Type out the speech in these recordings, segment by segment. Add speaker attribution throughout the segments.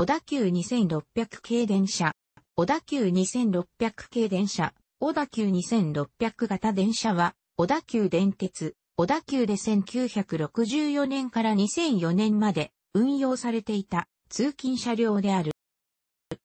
Speaker 1: 小田急2600系電車、小田急2600系電車、小田急2600型電車は、小田急電鉄、小田急で1964年から2004年まで運用されていた通勤車両である。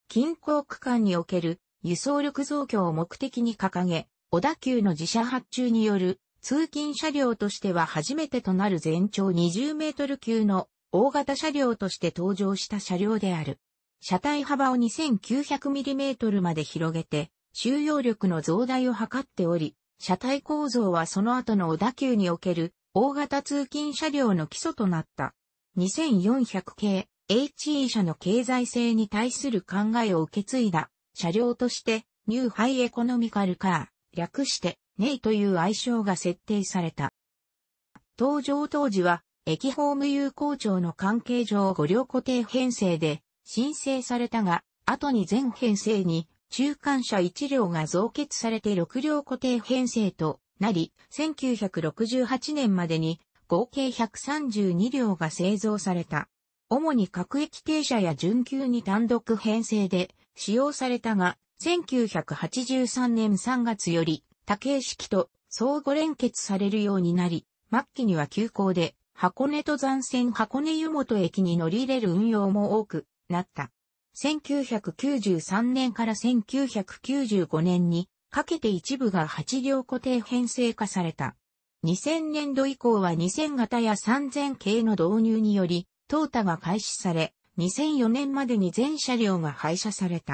Speaker 1: 近郊区間における輸送力増強を目的に掲げ、小田急の自社発注による通勤車両としては初めてとなる全長20メートル級の大型車両として登場した車両である。車体幅を 2900mm まで広げて、収容力の増大を図っており、車体構造はその後の小田急における大型通勤車両の基礎となった。2400系 HE 社の経済性に対する考えを受け継いだ車両として、ニューハイエコノミカルカー、略して、ネイという愛称が設定された。登場当時は、駅ホーム有効庁の関係上5両固定編成で申請されたが、後に全編成に中間車1両が増結されて6両固定編成となり、1968年までに合計132両が製造された。主に各駅停車や準急に単独編成で使用されたが、1983年3月より多形式と相互連結されるようになり、末期には急行で箱根登山線箱根湯本駅に乗り入れる運用も多くなった。1993年から1995年にかけて一部が8両固定編成化された。2000年度以降は2000型や3000系の導入により、ータが開始され、2004年までに全車両が廃車された。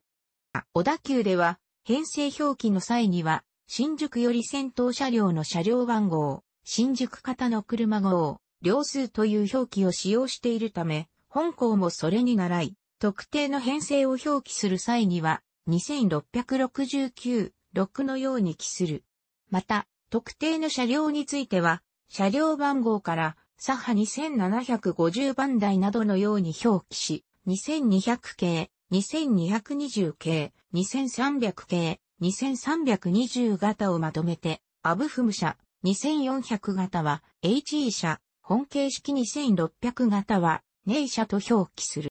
Speaker 1: 小田急では、編成表記の際には、新宿より先頭車両の車両番号、新宿型の車号、両数という表記を使用しているため、本校もそれに習い、特定の編成を表記する際には、2669、6のように記する。また、特定の車両については、車両番号から、左ハ2750番台などのように表記し、2200系、2220系、2300系、2320型をまとめて、アブフム車、2400型は HE 車、本形式2600型は、ネイ社と表記する。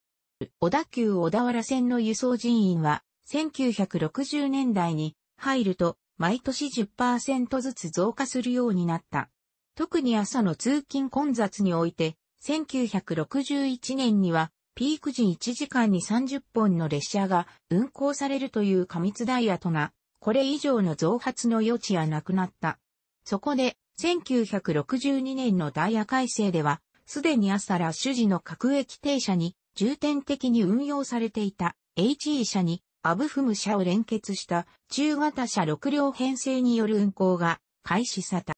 Speaker 1: 小田急小田原線の輸送人員は、1960年代に入ると、毎年10%ずつ増加するようになった。特に朝の通勤混雑において、1961年には、ピーク時1時間に30本の列車が運行されるという過密ダイヤとな、これ以上の増発の余地はなくなった。そこで、1962年のダイヤ改正では、すでに朝ら主事の各駅停車に重点的に運用されていた HE 車にアブフム車を連結した中型車6両編成による運行が開始された。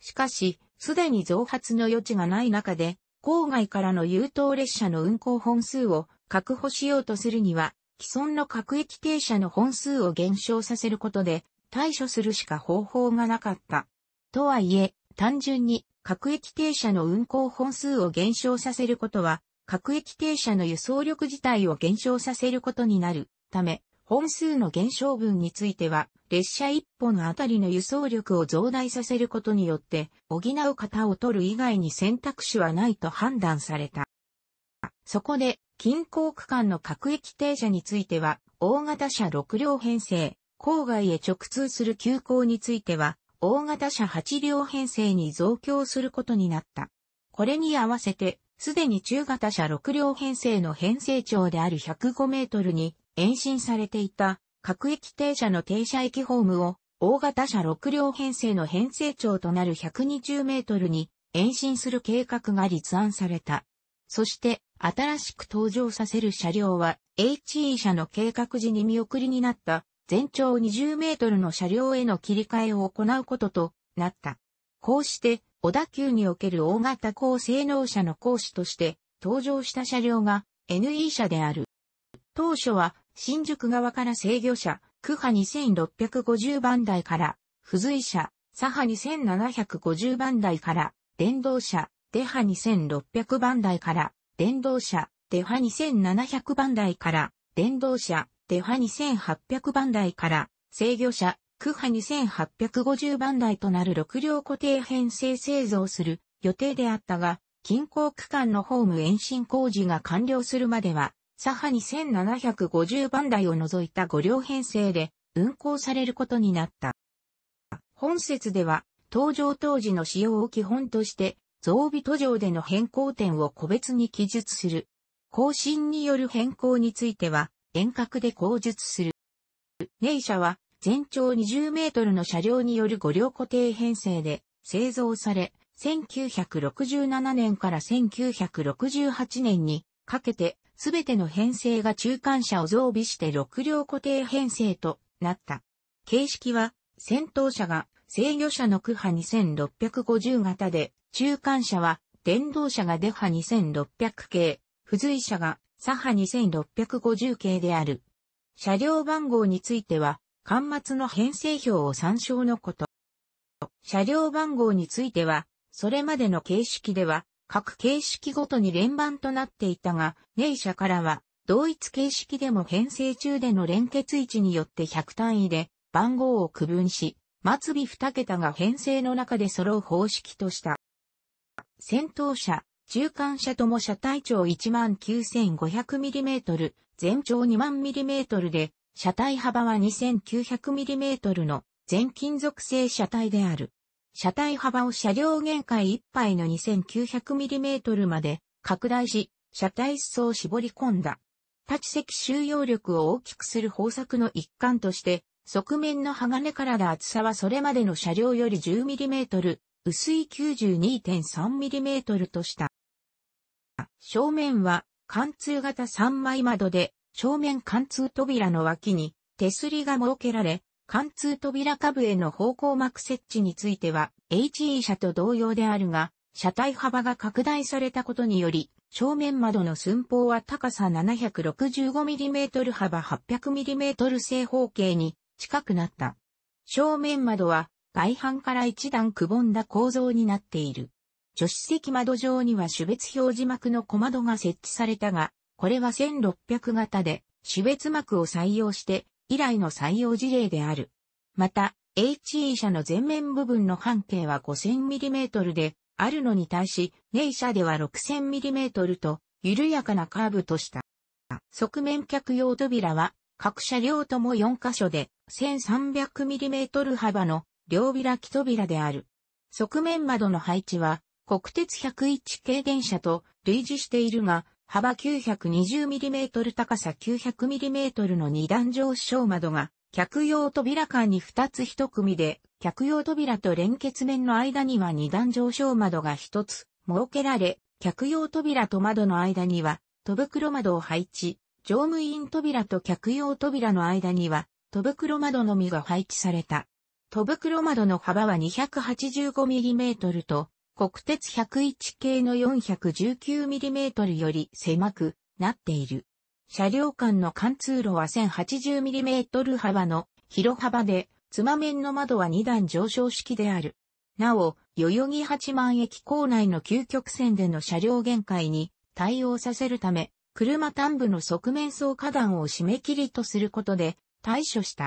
Speaker 1: しかし、すでに増発の余地がない中で、郊外からの優等列車の運行本数を確保しようとするには、既存の各駅停車の本数を減少させることで対処するしか方法がなかった。とはいえ、単純に各駅停車の運行本数を減少させることは、各駅停車の輸送力自体を減少させることになるため、本数の減少分については、列車1本あたりの輸送力を増大させることによって、補う方を取る以外に選択肢はないと判断された。そこで、近郊区間の各駅停車については、大型車6両編成、郊外へ直通する急行については、大型車8両編成に増強することになった。これに合わせて、すでに中型車6両編成の編成長である105メートルに延伸されていた各駅停車の停車駅ホームを大型車6両編成の編成長となる120メートルに延伸する計画が立案された。そして新しく登場させる車両は HE 車の計画時に見送りになった全長20メートルの車両への切り替えを行うこととなった。こうして、小田急における大型高性能車の講師として登場した車両が NE 車である。当初は新宿側から制御車、区波2650番台から、付随車、左波2750番台から、電動車、デハ2600番台から、電動車、デ派2700番台から、電動車、デハ2800番台から制御車、クハ2850番台となる6両固定編成製造する予定であったが、近郊区間のホーム延伸工事が完了するまでは、サハ2750番台を除いた5両編成で運行されることになった。本説では、登場当時の使用を基本として、増備途上での変更点を個別に記述する。更新による変更については、遠隔で口述する。ネイ社は全長20メートルの車両による5両固定編成で製造され、1967年から1968年にかけて全ての編成が中間車を増備して6両固定編成となった。形式は先頭車が制御車の区波2650型で、中間車は電動車がデハ2600系、付随車が左派2650系である。車両番号については、端末の編成表を参照のこと。車両番号については、それまでの形式では、各形式ごとに連番となっていたが、ネイ社からは、同一形式でも編成中での連結位置によって100単位で番号を区分し、末尾2桁が編成の中で揃う方式とした。戦闘車、中間車とも車体長 19,500mm、全長2万 m m で、車体幅は 2,900mm の全金属製車体である。車体幅を車両限界ぱ杯の 2,900mm まで拡大し、車体裾を絞り込んだ。立ち席収容力を大きくする方策の一環として、側面の鋼からの厚さはそれまでの車両より 10mm、薄い 92.3mm とした。正面は貫通型三枚窓で、正面貫通扉の脇に手すりが設けられ、貫通扉下部への方向膜設置については HE 車と同様であるが、車体幅が拡大されたことにより、正面窓の寸法は高さ 765mm 幅 800mm 正方形に近くなった。正面窓は外反から一段くぼんだ構造になっている。助手席窓上には種別表示幕の小窓が設置されたが、これは1600型で種別幕を採用して以来の採用事例である。また、HE 社の前面部分の半径は 5000mm であるのに対し、ネイ社では 6000mm と緩やかなカーブとした。側面客用扉は各車両とも4箇所で 1300mm 幅の両開き扉である。側面窓の配置は国鉄101系電車と類似しているが、幅 920mm 高さ 900mm の二段上昇窓が、客用扉間に2つ1組で、客用扉と連結面の間には二段上昇窓が1つ設けられ、客用扉と窓の間には、戸袋窓を配置、乗務員扉と客用扉の間には、戸袋窓のみが配置された。戸袋窓の幅は 285mm と、国鉄101系の 419mm より狭くなっている。車両間の貫通路は 1080mm 幅の広幅で、妻面の窓は2段上昇式である。なお、代々木八幡駅構内の究極線での車両限界に対応させるため、車端部の側面層下段を締め切りとすることで対処した。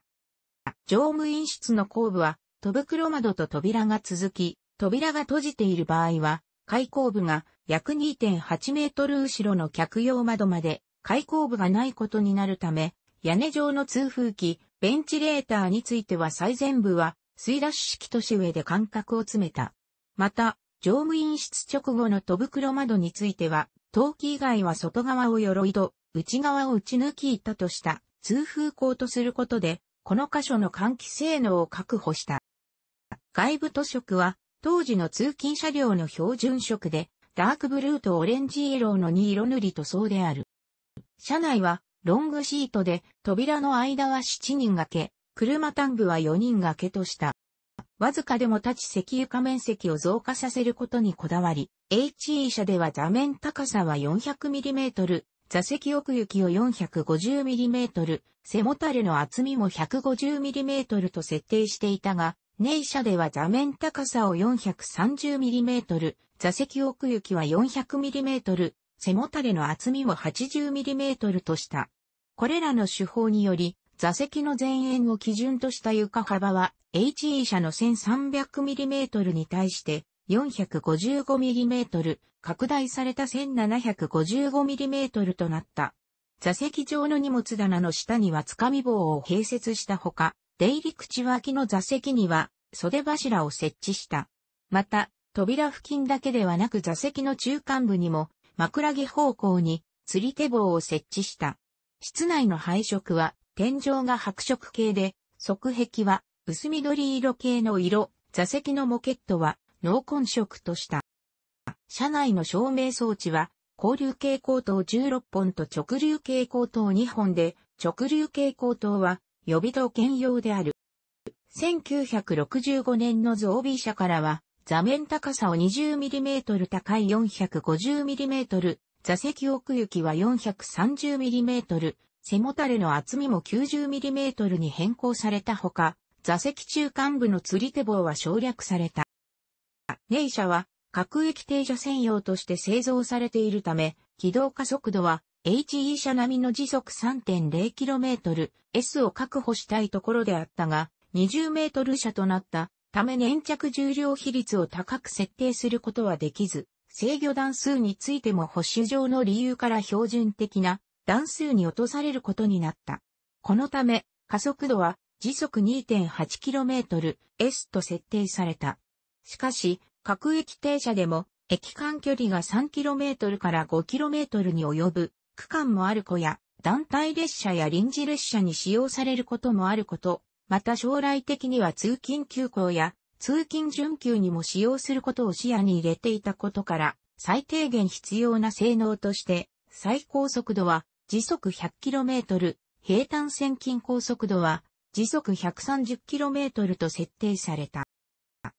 Speaker 1: 乗務員室の後部は、戸袋窓と扉が続き、扉が閉じている場合は、開口部が約2.8メートル後ろの客用窓まで開口部がないことになるため、屋根上の通風機、ベンチレーターについては最前部は水出し式年上で間隔を詰めた。また、乗務員室直後の戸袋窓については、陶器以外は外側を鎧戸、内側を打ち抜き板とした通風口とすることで、この箇所の換気性能を確保した。外部塗色は当時の通勤車両の標準色で、ダークブルーとオレンジ色の2色塗り塗装である。車内はロングシートで、扉の間は7人掛け、車タングは4人掛けとした。わずかでも立ち石油化面積を増加させることにこだわり、HE 車では座面高さは 400mm、座席奥行きを 450mm、背もたれの厚みも 150mm と設定していたが、ネイ車では座面高さを 430mm、座席奥行きは 400mm、背もたれの厚みも 80mm とした。これらの手法により、座席の前縁を基準とした床幅は HE 車の 1300mm に対して 455mm 拡大された 1755mm となった。座席上の荷物棚の下にはつかみ棒を併設したほか、出入り口脇の座席には袖柱を設置した。また、扉付近だけではなく座席の中間部にも枕木方向に釣り手棒を設置した。室内の配色は天井が白色系で、側壁は薄緑色系の色、座席のモケットは濃紺色とした。車内の照明装置は、交流蛍光灯16本と直流蛍光灯2本で、直流蛍光灯は予備道兼用である。1965年のゾ備車社からは、座面高さを 20mm 高い 450mm、座席奥行きは 430mm、背もたれの厚みも 90mm に変更されたほか、座席中間部の釣り手棒は省略された。ネイ社は、各駅停車専用として製造されているため、軌道加速度は HE 車並みの時速 3.0km、S を確保したいところであったが、20メートル車となったため粘着重量比率を高く設定することはできず、制御段数についても保守上の理由から標準的な段数に落とされることになった。このため、加速度は時速 2.8km、S と設定された。しかし、各駅停車でも、駅間距離が 3km から 5km に及ぶ区間もある子や、団体列車や臨時列車に使用されることもあること、また将来的には通勤急行や通勤準急にも使用することを視野に入れていたことから、最低限必要な性能として、最高速度は時速 100km、平坦線近高速度は時速 130km と設定された。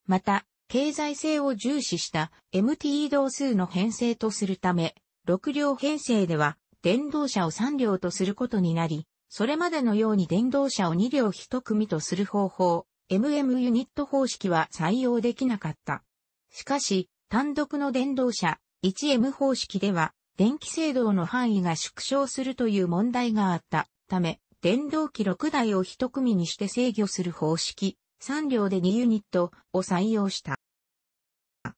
Speaker 1: また、経済性を重視した MT 移動数の編成とするため、6両編成では電動車を3両とすることになり、それまでのように電動車を2両1組とする方法、MM ユニット方式は採用できなかった。しかし、単独の電動車、1M 方式では、電気制動の範囲が縮小するという問題があったため、電動機6台を1組にして制御する方式、3両で2ユニットを採用した。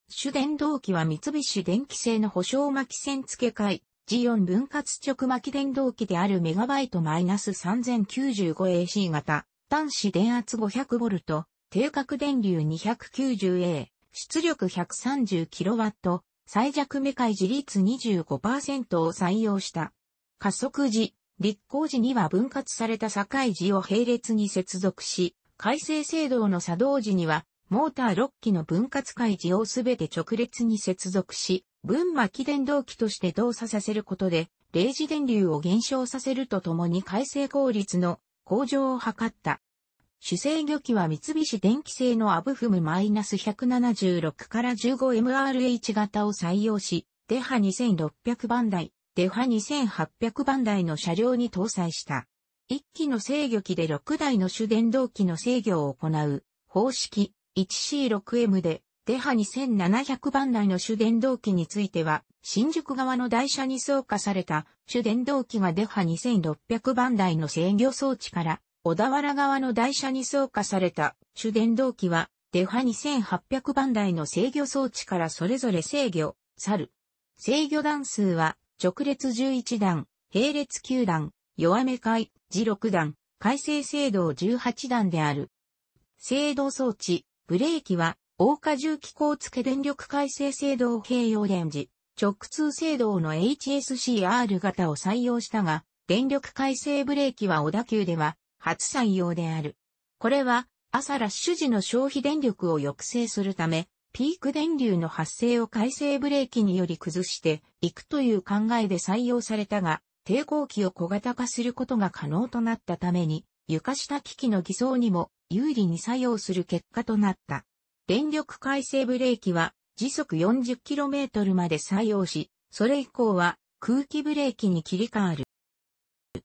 Speaker 1: 主電動機は三菱電機製の保証巻き線付け替え、ジオン分割直巻電動機であるメガバイト -3095AC 型、端子電圧 500V、定格電流 290A、出力 130kW、最弱目回自立25%を採用した。加速時、立候時には分割された境時を並列に接続し、改正制動の作動時には、モーター6機の分割開示をすべて直列に接続し、分末電動機として動作させることで、0時電流を減少させるとともに回生効率の向上を図った。主制御機は三菱電機製のアブフム -176 から 15MRH 型を採用し、デハ2600番台、デハ2800番台の車両に搭載した。一機の制御機で6台の主電動機の制御を行う方式 1C6M でデハ2700番台の主電動機については、新宿側の台車に装化された主電動機がデハ2600番台の制御装置から、小田原側の台車に装化された主電動機は、デハ2800番台の制御装置からそれぞれ制御、去る。制御段数は、直列11段、並列9段、弱め回、16段、改正制動18段である。制動装置、ブレーキは、大荷重機構付電力改正制度を併用電磁、直通制動の HSCR 型を採用したが、電力改正ブレーキは小田急では初採用である。これは朝ラッシュ時の消費電力を抑制するため、ピーク電流の発生を改正ブレーキにより崩していくという考えで採用されたが、抵抗器を小型化することが可能となったために、床下機器の偽装にも有利に作用する結果となった。電力回生ブレーキは時速 40km まで採用し、それ以降は空気ブレーキに切り替わる。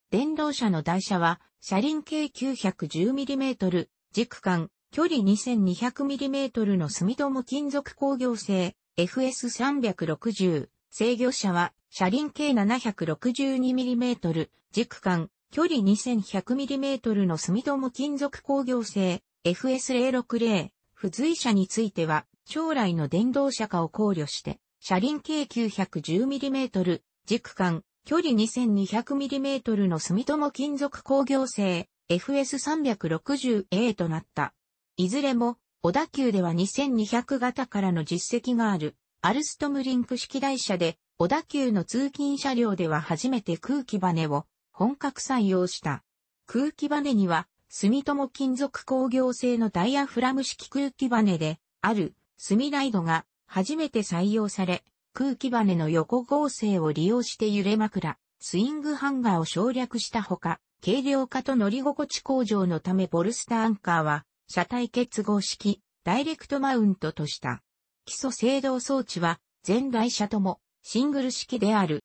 Speaker 1: 電動車の台車は車輪径 910mm、軸間、距離 2200mm の住友金属工業製 FS360。制御車は車輪径 762mm、軸間、距離 2100mm の住友金属工業製 FS060。付随車については、将来の電動車化を考慮して、車輪径 910mm、軸間、距離 2200mm の住友金属工業製 FS360A となった。いずれも、小田急では2200型からの実績がある、アルストムリンク式台車で、小田急の通勤車両では初めて空気バネを本格採用した。空気バネには住友金属工業製のダイヤフラム式空気バネで、ある、スミライドが初めて採用され、空気バネの横合成を利用して揺れ枕、スイングハンガーを省略したほか、軽量化と乗り心地向上のためボルスターアンカーは、車体結合式、ダイレクトマウントとした。基礎制動装置は、全台車とも、シングル式である。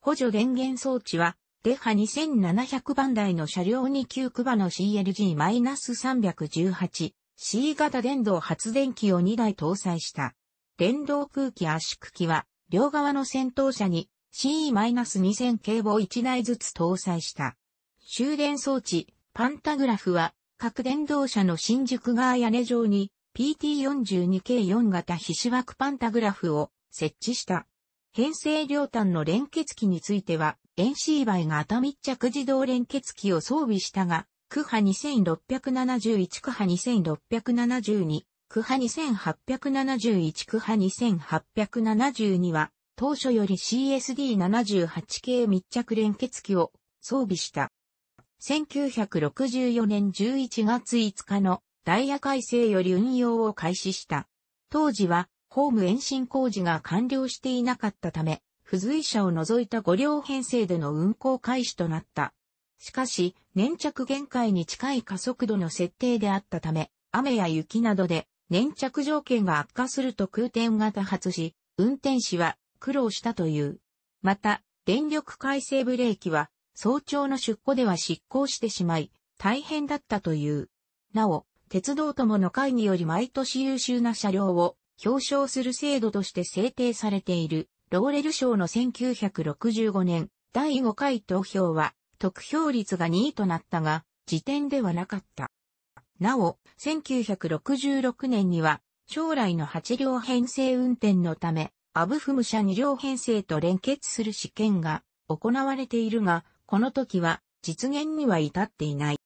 Speaker 1: 補助電源装置は、デハ2700番台の車両に旧クバの CLG-318、C 型電動発電機を2台搭載した。電動空気圧縮機は、両側の先頭車に CE-2000 警を1台ずつ搭載した。終電装置、パンタグラフは、各電動車の新宿側屋根上に PT42K4 型皮脂枠パンタグラフを設置した。編成両端の連結機については、n シーバイが熱着自動連結機を装備したが、クハ2671クハ2672クハ2871クハ2872は当初より CSD78 系密着連結機を装備した。1964年11月5日のダイヤ改正より運用を開始した。当時はホーム延伸工事が完了していなかったため、付随車を除いた5両編成での運行開始となった。しかし、粘着限界に近い加速度の設定であったため、雨や雪などで粘着条件が悪化すると空転が多発し、運転士は苦労したという。また、電力改正ブレーキは早朝の出庫では失効してしまい、大変だったという。なお、鉄道友の会により毎年優秀な車両を表彰する制度として制定されている。ローレル賞の1965年、第5回投票は、得票率が2位となったが、時点ではなかった。なお、1966年には、将来の8両編成運転のため、アブフム社2両編成と連結する試験が行われているが、この時は実現には至っていない。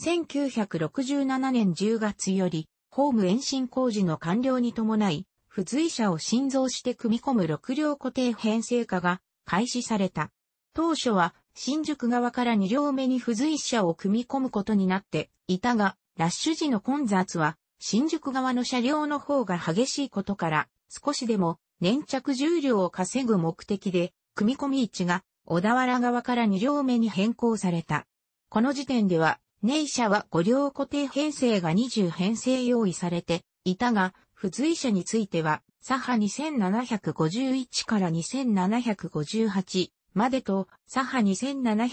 Speaker 1: 1967年10月より、ホーム延伸工事の完了に伴い、付随車を心臓して組み込む6両固定編成化が開始された。当初は新宿側から2両目に付随車を組み込むことになっていたが、ラッシュ時の混雑は新宿側の車両の方が激しいことから少しでも粘着重量を稼ぐ目的で組み込み位置が小田原側から2両目に変更された。この時点では、ネイ車は5両固定編成が20編成用意されていたが、付随者については、左派2751から2758までと、左派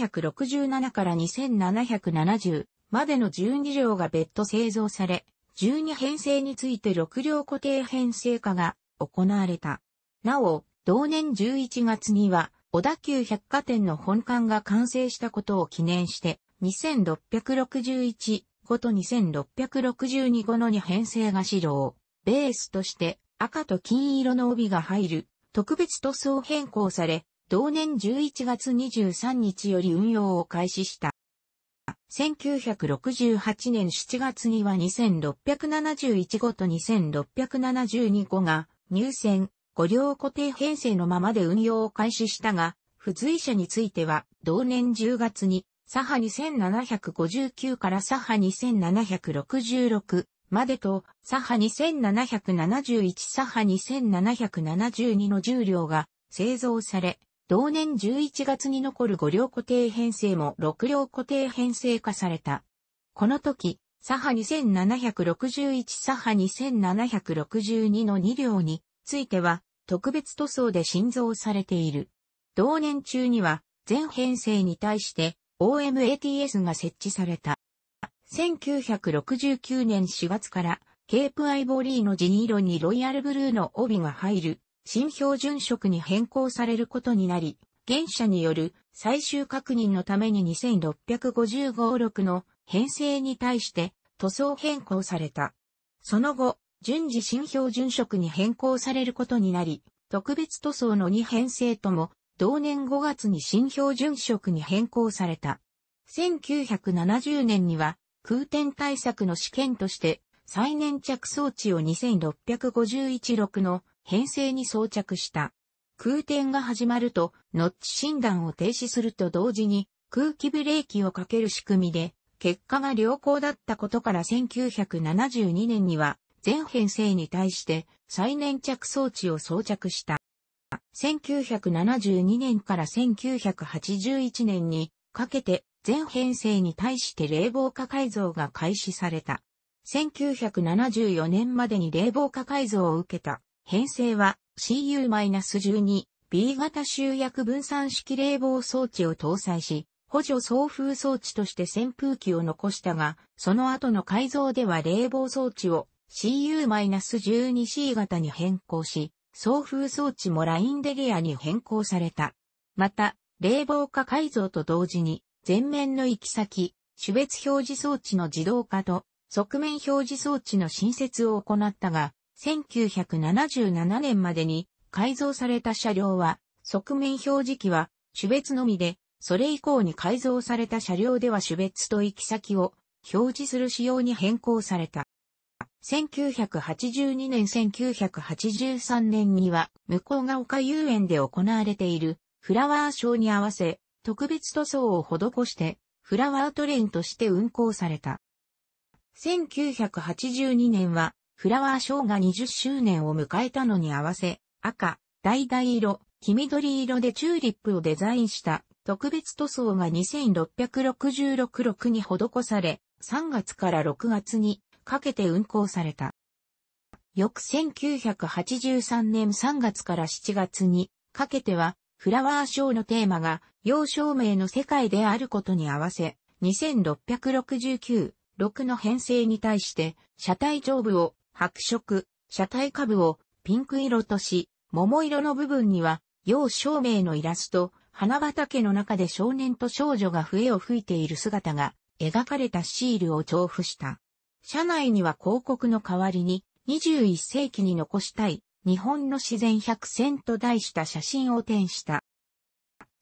Speaker 1: 2767から2770までの12両が別途製造され、12編成について6両固定編成化が行われた。なお、同年11月には、小田急百貨店の本館が完成したことを記念して、2661ごと2662ごの2編成が始動。ベースとして赤と金色の帯が入る特別塗装変更され、同年11月23日より運用を開始した。1968年7月には2671号と2672号が入線、5両固定編成のままで運用を開始したが、付随者については同年10月に左派2759から左派2766、までと、左派2771左派2772の重量が製造され、同年11月に残る5両固定編成も6両固定編成化された。この時、左派2761左派2762の2両については特別塗装で新造されている。同年中には全編成に対して OMATS が設置された。1969年4月から、ケープアイボリーの地に色にロイヤルブルーの帯が入る、新標準色に変更されることになり、現社による最終確認のために26556の編成に対して塗装変更された。その後、順次新標準色に変更されることになり、特別塗装の2編成とも、同年5月に新標準色に変更された。1970年には、空転対策の試験として、最年着装置を2651-6の編成に装着した。空転が始まると、ノッチ診断を停止すると同時に、空気ブレーキをかける仕組みで、結果が良好だったことから1972年には、全編成に対して再粘着装置を装着した。1972年から1981年にかけて全編成に対して冷房化改造が開始された。1974年までに冷房化改造を受けた編成は CU-12 B 型集約分散式冷房装置を搭載し、補助送風装置として扇風機を残したが、その後の改造では冷房装置を CU-12C 型に変更し、送風装置もラインデリアに変更された。また、冷房化改造と同時に前面の行き先、種別表示装置の自動化と、側面表示装置の新設を行ったが、1977年までに改造された車両は、側面表示器は種別のみで、それ以降に改造された車両では種別と行き先を表示する仕様に変更された。1982年1983年には、向こうが丘遊園で行われているフラワーショーに合わせ、特別塗装を施して、フラワートレインとして運行された。1982年は、フラワーショーが20周年を迎えたのに合わせ、赤、橙色、黄緑色でチューリップをデザインした特別塗装が2666六に施され、3月から6月にかけて運行された。翌1983年3月から7月にかけては、フラワーショーのテーマが要証明の世界であることに合わせ、2669、6の編成に対して、車体上部を白色、車体下部をピンク色とし、桃色の部分には、要照明のイラスト、花畑の中で少年と少女が笛を吹いている姿が描かれたシールを調布した。車内には広告の代わりに21世紀に残したい日本の自然100選と題した写真を展した。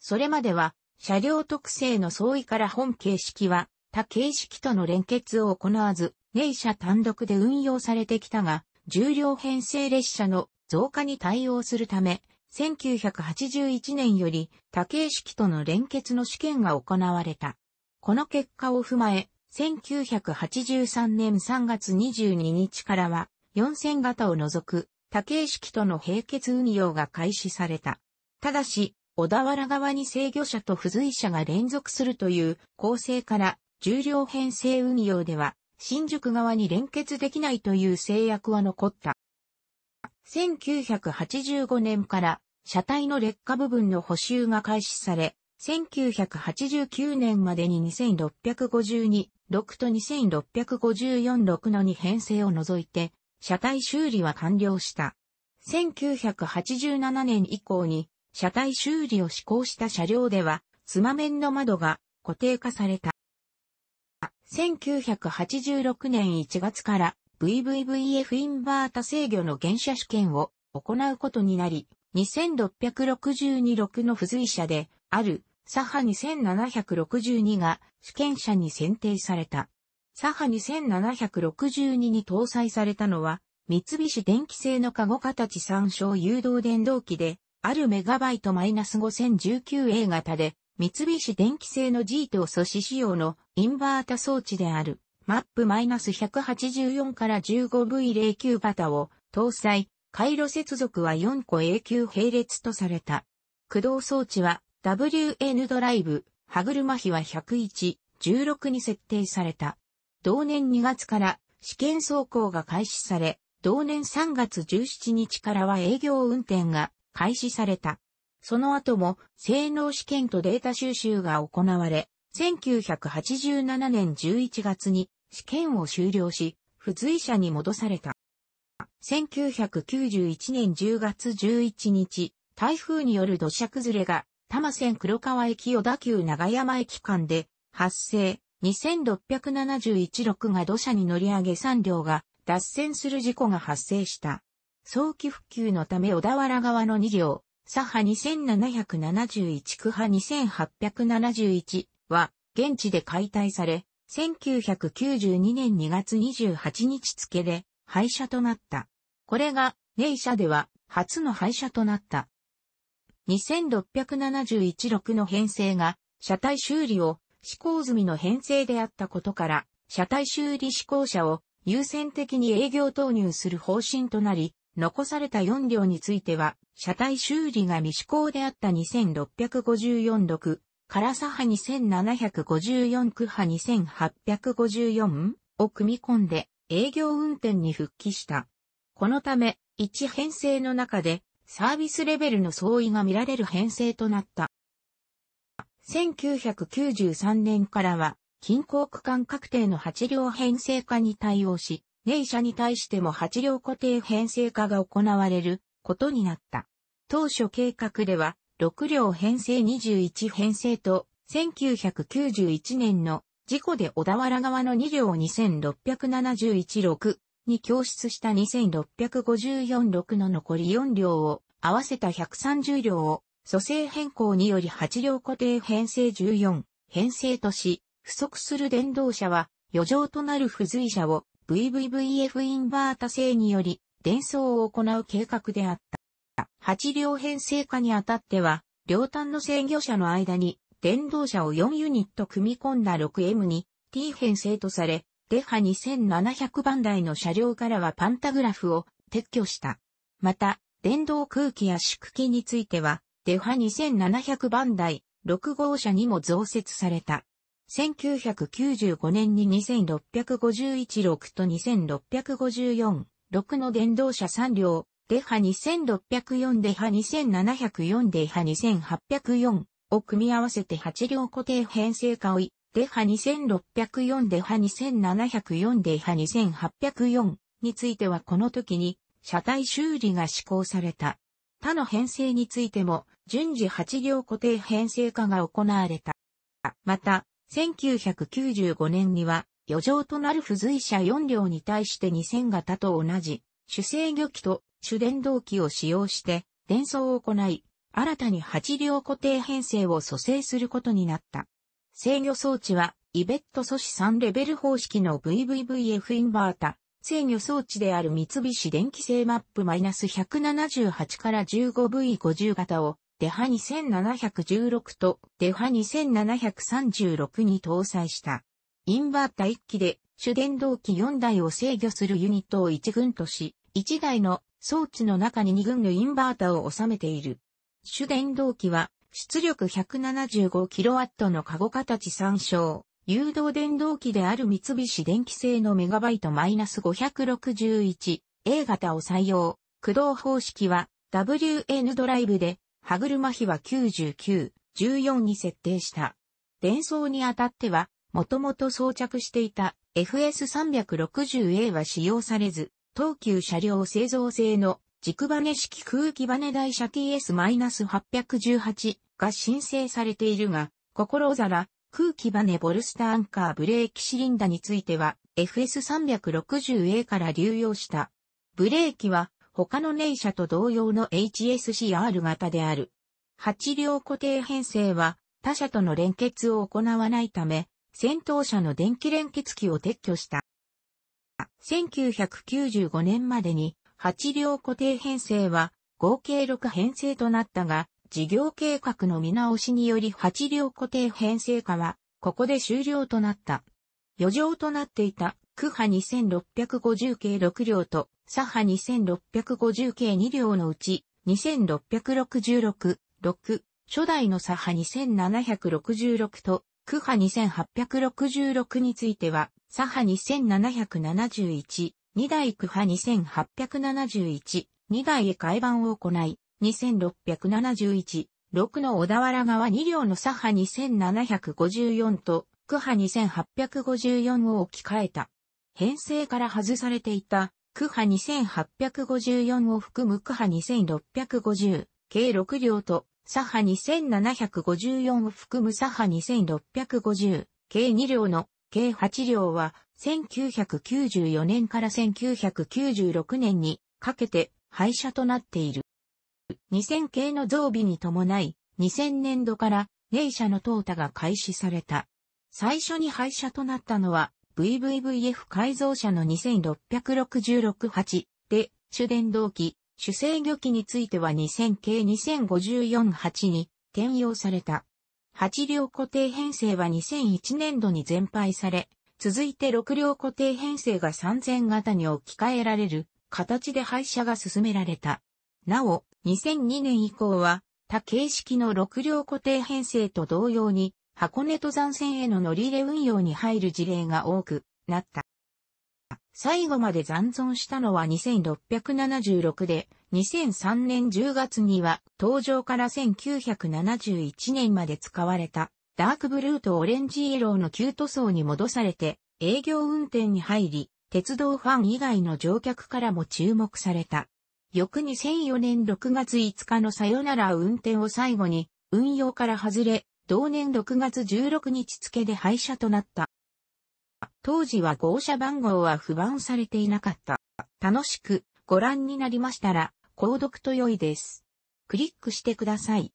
Speaker 1: それまでは、車両特性の相違から本形式は、他形式との連結を行わず、名車単独で運用されてきたが、重量編成列車の増加に対応するため、1981年より多形式との連結の試験が行われた。この結果を踏まえ、1983年3月22日からは、4000型を除く多形式との並結運用が開始された。ただし、小田原側に制御車と付随車が連続するという構成から重量編成運用では新宿側に連結できないという制約は残った。1985年から車体の劣化部分の補修が開始され、1989年までに2652、6と2654、6の2編成を除いて、車体修理は完了した。1987年以降に車体修理を施行した車両では、つま面の窓が固定化された。1986年1月から VVVF インバータ制御の原車試験を行うことになり、2662-6の付随車であるサハ2762が試験車に選定された。サハ2762に搭載されたのは三菱電機製のカゴ形参照誘導電動機であるメガバイトマイナス 5019A 型で、三菱電機製の G と素子仕様のインバータ装置である、マップマイナス184から 15V09 型を搭載、回路接続は4個永久並列とされた。駆動装置は WN ドライブ、歯車比は101、16に設定された。同年2月から試験走行が開始され、同年3月17日からは営業運転が開始された。その後も性能試験とデータ収集が行われ、1987年11月に試験を終了し、付随者に戻された。1991年10月11日、台風による土砂崩れが、多摩線黒川駅小田急長山駅間で発生、2671 6が土砂に乗り上げ3両が脱線する事故が発生した。早期復旧のため小田原側の2行、左派2771区派2871は現地で解体され、1992年2月28日付で廃車となった。これが、ネイ社では初の廃車となった。26716の編成が車体修理を施行済みの編成であったことから、車体修理施行者を優先的に営業投入する方針となり、残された4両については、車体修理が未施行であった2654六、唐さ波2754区波2854を組み込んで営業運転に復帰した。このため、1編成の中でサービスレベルの相違が見られる編成となった。1993年からは、均衡区間確定の8両編成化に対応し、寧社に対しても8両固定編成化が行われることになった。当初計画では、6両編成21編成と、1991年の事故で小田原側の2両26716に供出した26546の残り4両を合わせた130両を蘇生変更により8両固定編成14編成とし、不足する電動車は余剰となる付随車を VVVF インバータ製により、伝送を行う計画であった。8両編成化にあたっては、両端の制御車の間に、電動車を4ユニット組み込んだ 6M に T 編成とされ、デハ2700番台の車両からはパンタグラフを撤去した。また、電動空気や縮気については、デハ2700番台6号車にも増設された。1995年に2651-6と2654、6の電動車3両、デハ2604デハ2704デハ2804を組み合わせて8両固定編成化をい、デハ2604デハ2704デハ2804についてはこの時に車体修理が施行された。他の編成についても順次8両固定編成化が行われた。また、1995年には、余剰となる付随車4両に対して2000型と同じ、主制御機と主電動機を使用して、伝送を行い、新たに8両固定編成を蘇生することになった。制御装置は、イベット素子3レベル方式の VVVF インバータ、制御装置である三菱電機製マップ -178 から 15V50 型をデハ2716とデハ2736に搭載した。インバータ1機で主電動機4台を制御するユニットを1軍とし、1台の装置の中に2軍のインバータを収めている。主電動機は出力 175kW のカゴ形参照。誘導電動機である三菱電機製のメガバイト -561A 型を採用。駆動方式は WN ドライブで歯車比は99、14に設定した。伝送にあたっては、もともと装着していた FS360A は使用されず、東急車両製造製の軸バネ式空気バネ台車 TS-818 が申請されているが、心皿、空気バネボルスターアンカーブレーキシリンダについては FS360A から流用した。ブレーキは他のネイ社と同様の HSCR 型である。8両固定編成は他社との連結を行わないため、先頭車の電気連結機を撤去した。1995年までに8両固定編成は合計6編成となったが、事業計画の見直しにより8両固定編成化はここで終了となった。余剰となっていた区波2650系6両と、左波2650系2両のうち、2666、6、初代の左派2766と、区波2866については、左派2771、2代区波2871、2代へ改版を行い、2671、6の小田原側2両の左派2754と、区波2854を置き換えた。編成から外されていた、区波2854を含む区波2650、計6両と、左波2754を含む左波2650、計2両の、計8両は、1994年から1996年にかけて廃車となっている。2000系の増備に伴い、2000年度から、ネイ車の淘汰が開始された。最初に廃車となったのは、VVVF 改造車の26668で、主電動機、主制御機については2000系20548に転用された。8両固定編成は2001年度に全廃され、続いて6両固定編成が3000型に置き換えられる形で廃車が進められた。なお、2002年以降は、他形式の6両固定編成と同様に、箱根登山線への乗り入れ運用に入る事例が多くなった。最後まで残存したのは2676で、2003年10月には、登場から1971年まで使われた、ダークブルーとオレンジイエローの旧塗装に戻されて、営業運転に入り、鉄道ファン以外の乗客からも注目された。翌2004年6月5日のさよなら運転を最後に、運用から外れ、同年6月16日付で廃車となった。当時は号車番号は不満されていなかった。楽しくご覧になりましたら、購読と良いです。クリックしてください。